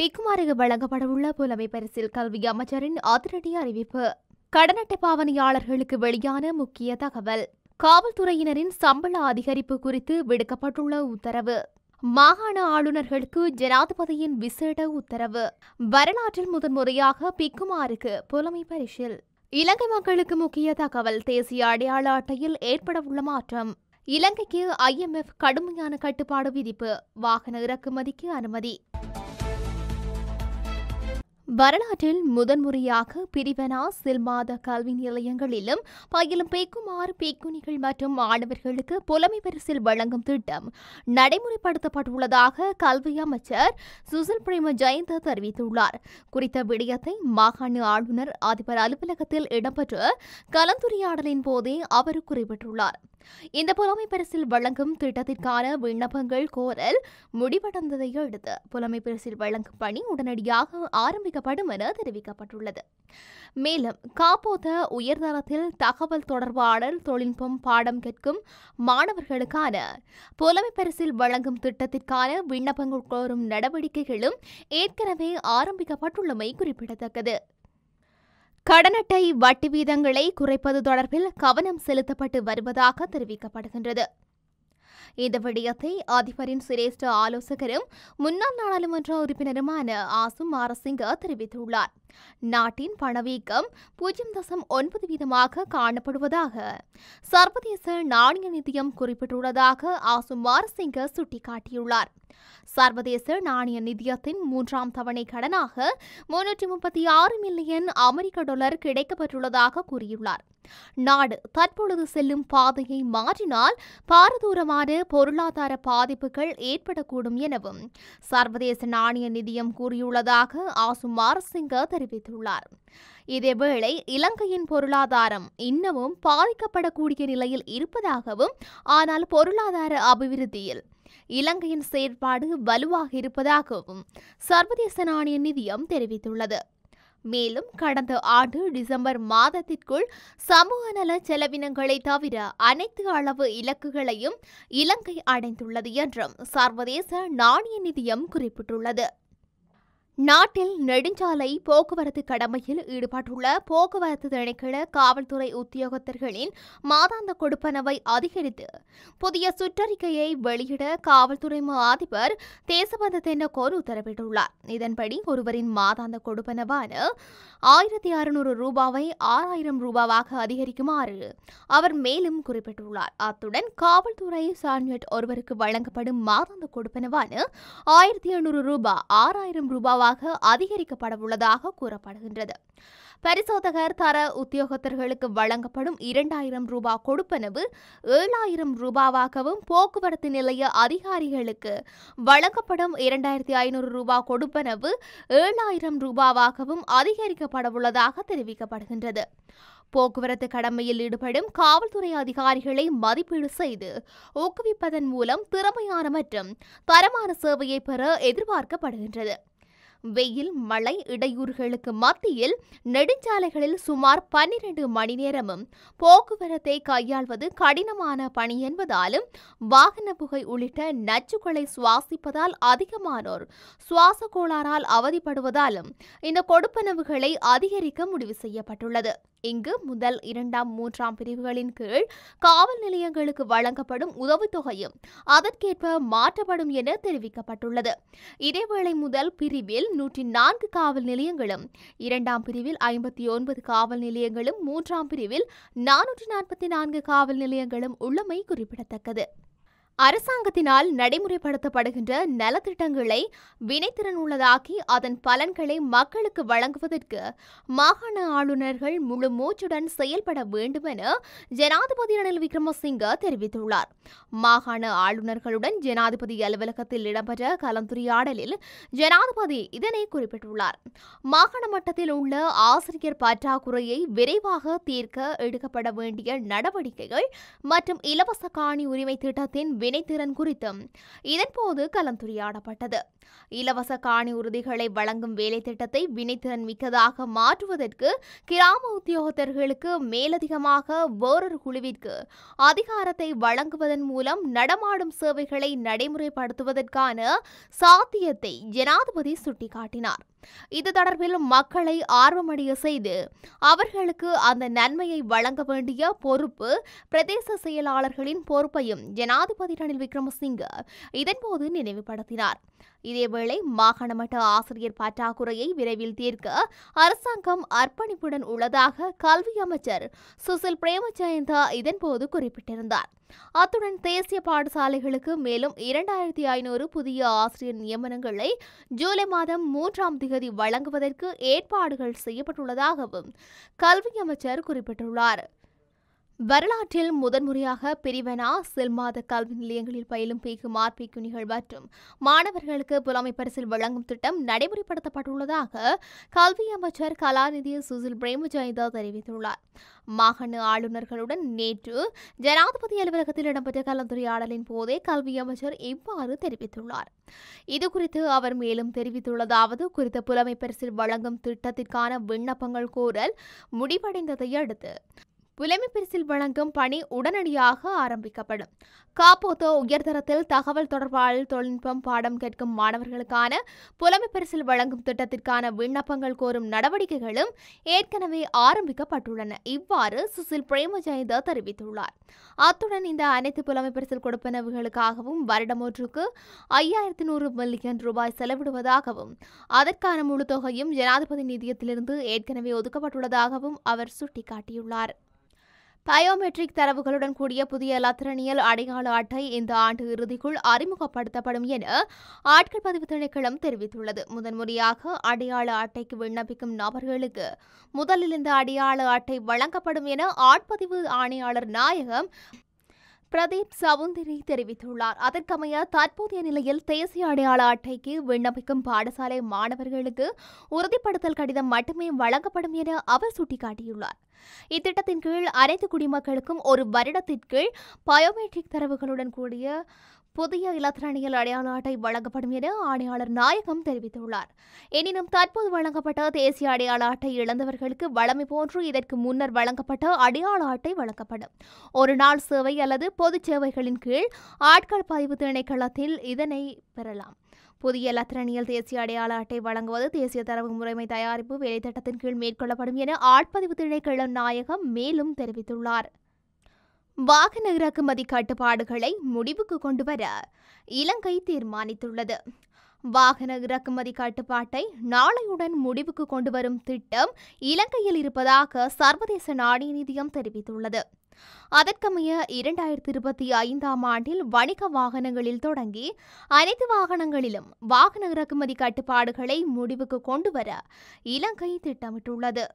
பிக்குமாருக்கு வழங்கப்படவுள்ள புலமை பரிசில் கல்வி அமைச்சரின் அதிரடி அறிவிப்பு கடனட்டை பாவனையாளர்களுக்கு வெளியான முக்கிய தகவல் காவல்துறையினரின் சம்பள அதிகரிப்பு குறித்து விடுக்கப்பட்டுள்ள உத்தரவு மாகாண ஆளுநர்களுக்கு ஜனாதிபதியின் விசேட உத்தரவு வரலாற்றில் முதன்முறையாக பிக்குமாருக்கு புலமை பரிசில் இலங்கை மக்களுக்கு முக்கிய தகவல் தேசிய அடையாள அட்டையில் ஏற்படவுள்ள மாற்றம் இலங்கைக்கு ஐஎம்எஃப் கடுமையான கட்டுப்பாடு விதிப்பு வாகன இறக்குமதிக்கு அனுமதி வரலாற்றில் முதன்முறையாக பிரிவனா செல்மாத கல்வி நிலையங்களிலும் பயிலும் பேக்குமாறு பேக்குனிகள் மற்றும் மாணவர்களுக்கு புலமை பரிசில் வழங்கும் திட்டம் நடைமுறைப்படுத்தப்பட்டுள்ளதாக கல்வி அமைச்சர் சுசில் பிரேம ஜெயந்த தெரிவித்துள்ளார் குறித்த விடயத்தை மாகாண ஆளுநர் அதிபர் அலுவலகத்தில் இடம்பெற்ற கலந்துரையாடலின் போதே அவர் குறிப்பிட்டுள்ளார் இந்த புலமை பரிசில் வழங்கும் திட்டத்திற்கான விண்ணப்பங்கள் கோரல் முடிவடைந்ததை அடுத்து புலமை பரிசில் வழங்கும் பணி உடனடியாக ஆரம்பிக்க வழங்கப்படும் என தெரிவிக்கப்பட்டுள்ளது மேலும் காப்போத உயர்தரத்தில் தகவல் தொடர்பாடல் தொழில்நுட்பம் பாடம் கேட்கும் மாணவர்களுக்கான புலமை பரிசில் வழங்கும் திட்டத்திற்கான விண்ணப்பங்கள் கோரும் நடவடிக்கைகளும் ஏற்கனவே ஆரம்பிக்கப்பட்டுள்ளமை குறிப்பிடத்தக்கது கடனட்டை வட்டி வீதங்களை குறைப்பது தொடர்பில் கவனம் செலுத்தப்பட்டு வருவதாக தெரிவிக்கப்படுகின்றது இந்த விடயத்தை அதிபரின் சிரேஷ்ட ஆலோசகரும் முன்னாள் நாடாளுமன்ற உறுப்பினருமான ஆசும் மாரசிங்க தெரிவித்துள்ளார் நாட்டின் பணவீக்கம் பூஜ்ஜியம் தசம் ஒன்பது வீதமாக காணப்படுவதாக சர்வதேச நாணய நிதியம் குறிப்பிட்டுள்ளதாக ஆசும் மாரசிங்க சுட்டிக்காட்டியுள்ளார் சர்வதேச நாணய நிதியத்தின் மூன்றாம் தவணை கடனாக முன்னூற்றி முப்பத்தி ஆறு மில்லியன் அமெரிக்க டாலர் கிடைக்கப்பட்டுள்ளதாக கூறியுள்ளார் நாடு தற்பொழுது செல்லும் பாதையை மாற்றினால் பாரதூரமான பொருளாதார பாதிப்புகள் ஏற்படக்கூடும் எனவும் சர்வதேச நாணய நிதியம் கூறியுள்ளதாக ஆசுமார் சிங்க தெரிவித்துள்ளார் இதேவேளை இலங்கையின் பொருளாதாரம் இன்னமும் பாதிக்கப்படக்கூடிய நிலையில் இருப்பதாகவும் ஆனால் பொருளாதார அபிவிருத்தியில் இலங்கையின் செயற்பாடு வலுவாக இருப்பதாகவும் சர்வதேச நாணய நிதியம் தெரிவித்துள்ளது மேலும் கடந்த ஆண்டு டிசம்பர் மாதத்திற்குள் சமூக நல செலவினங்களை தவிர அனைத்து அளவு இலக்குகளையும் இலங்கை அடைந்துள்ளது என்றும் சர்வதேச நாணய நிதியம் குறிப்பிட்டுள்ளது நாட்டில் நெடுஞ்சாலை போக்குவரத்து கடமையில் ஈடுபட்டுள்ள போக்குவரத்து திணைக்கள காவல்துறை உத்தியோகத்தர்களின் மாதாந்த கொடுப்பனவை அதிகரித்து புதிய சுற்றறிக்கையை வெளியிட காவல்துறை மா அதிபர் தேசபந்த தென்னகோர் உத்தரவிட்டுள்ளார் இதன்படி ஒருவரின் மாதாந்த கொடுப்பனவான ஆயிரத்தி அறுநூறு ரூபாவை ஆறாயிரம் ரூபாவாக அதிகரிக்குமாறு அவர் மேலும் குறிப்பிட்டுள்ளார் அத்துடன் காவல்துறை சார்நெட் ஒருவருக்கு வழங்கப்படும் மாதாந்த கொடுப்பனவான ஆயிரத்தி எழுநூறு ரூபாய் ஆறாயிரம் ரூபாய் சதவீதமாக அதிகரிக்கப்படவுள்ளதாக கூறப்படுகின்றது பரிசோதகர் தர உத்தியோகத்தர்களுக்கு வழங்கப்படும் இரண்டாயிரம் ரூபாய் கொடுப்பனவு ஏழாயிரம் ரூபாவாகவும் போக்குவரத்து நிலைய அதிகாரிகளுக்கு வழங்கப்படும் இரண்டாயிரத்தி ஐநூறு ரூபாய் கொடுப்பனவு ஏழாயிரம் ரூபாவாகவும் அதிகரிக்கப்படவுள்ளதாக தெரிவிக்கப்படுகின்றது போக்குவரத்து கடமையில் ஈடுபடும் காவல்துறை அதிகாரிகளை மதிப்பீடு செய்து ஊக்குவிப்பதன் மூலம் திறமையான மற்றும் தரமான சேவையை பெற எதிர்பார்க்கப்படுகின்றது வெயில் மழை இடையூறுகளுக்கு மத்தியில் நெடுஞ்சாலைகளில் சுமார் பன்னிரண்டு மணி நேரமும் போக்குவரத்தை கையாள்வது கடினமான பணி என்பதாலும் வாகன புகை உள்ளிட்ட நச்சுக்களை சுவாசிப்பதால் அதிகமானோர் சுவாச கோளாறால் அவதிப்படுவதாலும் இந்த கொடுப்பனவுகளை அதிகரிக்க முடிவு செய்யப்பட்டுள்ளது இங்கு முதல் இரண்டாம் மூன்றாம் பிரிவுகளின் கீழ் காவல் நிலையங்களுக்கு வழங்கப்படும் உதவித்தொகையும் அதற்கேற்ப மாற்றப்படும் என தெரிவிக்கப்பட்டுள்ளது இதேவேளை முதல் பிரிவில் நூற்றி நான்கு காவல் நிலையங்களும் இரண்டாம் பிரிவில் ஐம்பத்தி ஒன்பது காவல் நிலையங்களும் மூன்றாம் பிரிவில் நானூற்றி நாற்பத்தி நான்கு காவல் நிலையங்களும் உள்ளமை குறிப்பிடத்தக்கது அரசாங்கத்தினால் நடைமுறைப்படுத்தப்படுகின்ற நலத்திட்டங்களை வினைத்திறன் உள்ளதாக்கி அதன் பலன்களை மக்களுக்கு வழங்குவதற்கு மாகாண ஆளுநர்கள் முழு மூச்சுடன் செயல்பட வேண்டும் என ஜனாதிபதி ரணில் விக்ரமசிங்க தெரிவித்துள்ளார் மாகாண ஆளுநர்களுடன் ஜனாதிபதி அலுவலகத்தில் இடம்பெற்ற கலந்துரையாடலில் ஜனாதிபதி இதனை குறிப்பிட்டுள்ளார் மாகாண மட்டத்தில் உள்ள ஆசிரியர் பற்றாக்குறையை விரைவாக தீர்க்க எடுக்கப்பட வேண்டிய நடவடிக்கைகள் மற்றும் இலவச காணி உரிமை திட்டத்தின் வினைத்திறன் குறித்தும் இதன்போது கலந்துரையாடப்பட்டது இலவச காணி உறுதிகளை வழங்கும் வேலை திட்டத்தை வினைத்திறன் மிக்கதாக மாற்றுவதற்கு கிராம உத்தியோகத்தர்களுக்கு மேலதிகமாக வேறொரு குழுவிற்கு அதிகாரத்தை வழங்குவதன் மூலம் நடமாடும் சேவைகளை நடைமுறைப்படுத்துவதற்கான சாத்தியத்தை ஜனாதிபதி சுட்டிக்காட்டினார் இது தொடர்பில் மக்களை ஆர்வமடைய செய்து அவர்களுக்கு அந்த நன்மையை வழங்க வேண்டிய பொறுப்பு பிரதேச செயலாளர்களின் பொறுப்பையும் ஜனாதிபதி ரணில் விக்ரமசிங்க இதன்போது நினைவுபடுத்தினார் இதேவேளை மாகாணமட்ட ஆசிரியர் பற்றாக்குறையை விரைவில் தீர்க்க அரசாங்கம் அர்ப்பணிப்புடன் உள்ளதாக கல்வி அமைச்சர் சுசில் பிரேமஜயந்தா இதன்போது குறிப்பிட்டிருந்தார் அத்துடன் தேசிய பாடசாலைகளுக்கு மேலும் இரண்டாயிரத்தி ஐநூறு புதிய ஆசிரியர் நியமனங்களை ஜூலை மாதம் மூன்றாம் திகதி வழங்குவதற்கு ஏற்பாடுகள் செய்யப்பட்டுள்ளதாகவும் கல்வி அமைச்சர் குறிப்பிட்டுள்ளார் வரலாற்றில் முதன்முறையாக பிரிவனா செல் மாத கல்வி நிலையங்களில் பயிலும் பேக்கு மார்பிக்கு நிகழ்வு மற்றும் மாணவர்களுக்கு புலமை பரிசில் வழங்கும் திட்டம் நடைமுறைப்படுத்தப்பட்டுள்ளதாக கல்வி அமைச்சர் கலாநிதி சுசில் பிரேமஜயந்தா தெரிவித்துள்ளார் மாகாண ஆளுநர்களுடன் நேற்று ஜனாதிபதி அலுவலகத்தில் இடம்பெற்ற கலந்துரையாடலின் போதே கல்வி அமைச்சர் இவ்வாறு தெரிவித்துள்ளார் இதுகுறித்து அவர் மேலும் தெரிவித்துள்ளதாவது குறித்த புலமை பரிசில் வழங்கும் திட்டத்திற்கான விண்ணப்பங்கள் கோரல் முடிவடைந்ததை அடுத்து புலமை பிரிசில் வழங்கும் பணி உடனடியாக ஆரம்பிக்கப்படும் காப்போத்தோ உயர்தரத்தில் தகவல் தொடர்பாளர் தொழில்நுட்பம் பாடம் கேட்கும் மாணவர்களுக்கான புலமை பரிசில் வழங்கும் திட்டத்திற்கான விண்ணப்பங்கள் கோரும் நடவடிக்கைகளும் ஏற்கனவே ஆரம்பிக்கப்பட்டுள்ளன இவ்வாறு சுசில் பிரேமஜயந்த தெரிவித்துள்ளார் அத்துடன் இந்த அனைத்து புலமை பரிசில் கொடுப்பனவுகளுக்காகவும் வருடம் ஒன்றுக்கு ஐயாயிரத்தி நூறு மில்லியன் ரூபாய் செலவிடுவதாகவும் அதற்கான முழு தொகையும் ஜனாதிபதி நிதியத்திலிருந்து ஏற்கனவே ஒதுக்கப்பட்டுள்ளதாகவும் அவர் சுட்டிக்காட்டியுள்ளார் பயோமெட்ரிக் தரவுகளுடன் கூடிய புதிய லத்திரனியல் அடையாள அட்டை இந்த ஆண்டு இறுதிக்குள் அறிமுகப்படுத்தப்படும் என ஆட்கள் பதிவு திணைக்களம் தெரிவித்துள்ளது முதன்முறையாக அடையாள அட்டைக்கு விண்ணப்பிக்கும் நபர்களுக்கு முதலில் இந்த அடையாள அட்டை வழங்கப்படும் என ஆட்பதிவு ஆணையாளர் நாயகம் பிரதீப் சவுந்தரி தெரிவித்துள்ளார் அதற்கமைய தற்போதைய நிலையில் தேசிய அடையாள அட்டைக்கு விண்ணப்பிக்கும் பாடசாலை மாணவர்களுக்கு உறுதிப்படுத்தல் கடிதம் மட்டுமே வழங்கப்படும் என அவர் சுட்டிக்காட்டியுள்ளார் இத்திட்டத்தின் கீழ் அனைத்து குடிமக்களுக்கும் ஒரு வருடத்தின் கீழ் பயோமெட்ரிக் தரவுகளுடன் கூடிய புதிய இலத்திரணியல் அடையாள அட்டை வழங்கப்படும் என ஆணையாளர் நாயகம் தெரிவித்துள்ளார் எனினும் தற்போது வழங்கப்பட்ட தேசிய அடையாள அட்டை இழந்தவர்களுக்கு வழமை போன்று இதற்கு முன்னர் வழங்கப்பட்ட அடையாள அட்டை வழங்கப்படும் ஒரு நாள் சேவை அல்லது பொது சேவைகளின் கீழ் ஆட்கள் பதிவு திணைக்களத்தில் இதனை பெறலாம் புதிய லத்திரனியல் தேசிய அடையாள அட்டை வழங்குவது தேசிய தரவு முறைமை தயாரிப்பு வேலைத்திட்டத்தின் கீழ் மேற்கொள்ளப்படும் என ஆட்பதிவு திணைக்கள நாயகம் மேலும் தெரிவித்துள்ளார் வாகன இறக்குமதி கட்டுப்பாடுகளை முடிவுக்கு கொண்டுவர இலங்கை தீர்மானித்துள்ளது வாகன இறக்குமதி கட்டுப்பாட்டை நாளையுடன் முடிவுக்கு கொண்டுவரும் திட்டம் இலங்கையில் இருப்பதாக சர்வதேச நாணய நிதியம் தெரிவித்துள்ளது அதற்கமைய இரண்டாயிரத்தி இருபத்தி ஐந்தாம் ஆண்டில் வணிக வாகனங்களில் தொடங்கி அனைத்து வாகனங்களிலும் வாகன இறக்குமதி கட்டுப்பாடுகளை முடிவுக்கு கொண்டுவர இலங்கை திட்டமிட்டுள்ளது